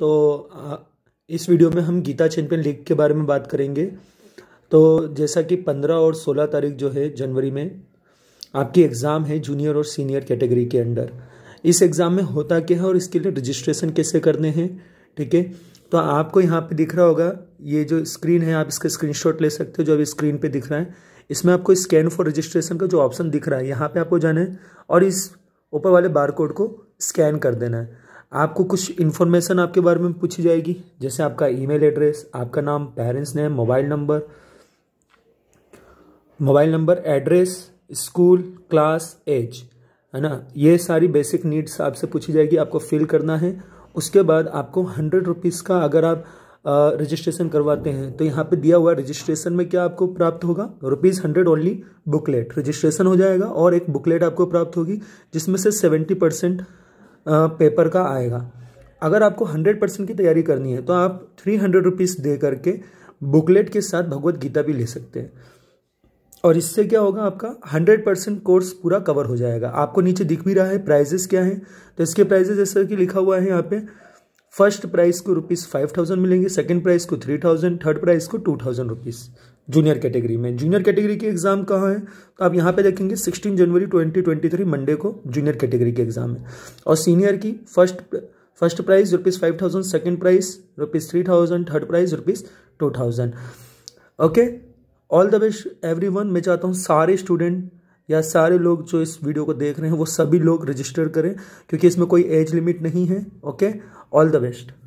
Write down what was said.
तो इस वीडियो में हम गीता चैंपियन लीग के बारे में बात करेंगे तो जैसा कि पंद्रह और सोलह तारीख जो है जनवरी में आपकी एग्ज़ाम है जूनियर और सीनियर कैटेगरी के अंडर इस एग्ज़ाम में होता क्या है और इसके लिए रजिस्ट्रेशन कैसे करने हैं ठीक है तो आपको यहाँ पे दिख रहा होगा ये जो स्क्रीन है आप इसका स्क्रीनशॉट ले सकते हो जो अभी स्क्रीन पे दिख रहा है इसमें आपको स्कैन फॉर रजिस्ट्रेशन का जो ऑप्शन दिख रहा है यहाँ पे आपको जाना है और इस ऊपर वाले बारकोड को स्कैन कर देना है आपको कुछ इन्फॉर्मेशन आपके बारे में पूछी जाएगी जैसे आपका ईमेल एड्रेस आपका नाम parents name mobile number mobile number address school class age है ना ये सारी बेसिक नीड्स आपसे पूछी जाएगी आपको फिल करना है उसके बाद आपको हंड्रेड रुपीज़ का अगर आप रजिस्ट्रेशन करवाते हैं तो यहाँ पे दिया हुआ रजिस्ट्रेशन में क्या आपको प्राप्त होगा rupees hundred only booklet registration हो जाएगा और एक बुकलेट आपको प्राप्त होगी जिसमें से सेवेंटी परसेंट पेपर का आएगा अगर आपको हंड्रेड परसेंट की तैयारी करनी है तो आप थ्री हंड्रेड रुपीज़ दे करके बुकलेट के साथ भगवत गीता भी ले सकते हैं और इससे क्या होगा आपका हंड्रेड परसेंट कोर्स पूरा कवर हो जाएगा आपको नीचे दिख भी रहा है प्राइजेस क्या है तो इसके प्राइजेस जैसा कि लिखा हुआ है यहाँ पे फर्स्ट प्राइज को रुपीज़ फाइव थाउजेंड मिलेंगे सेकंड प्राइज को थ्री थाउजेंड थर्ड प्राइज को two thousand rupees junior category में जूनियर कैटेगरी के एग्जाम कहाँ है तो आप यहाँ पे देखेंगे 16 जनवरी 2023 मंडे को जूनियर कैटेगरी के एग्जाम है और सीनियर की first first prize rupees five thousand second prize rupees three thousand third prize rupees two thousand okay all the best every one मैं चाहता हूँ सारे स्टूडेंट या सारे लोग जो इस वीडियो को देख रहे हैं वो सभी लोग रजिस्टर करें क्योंकि इसमें कोई एज लिमिट नहीं है ओके ऑल द बेस्ट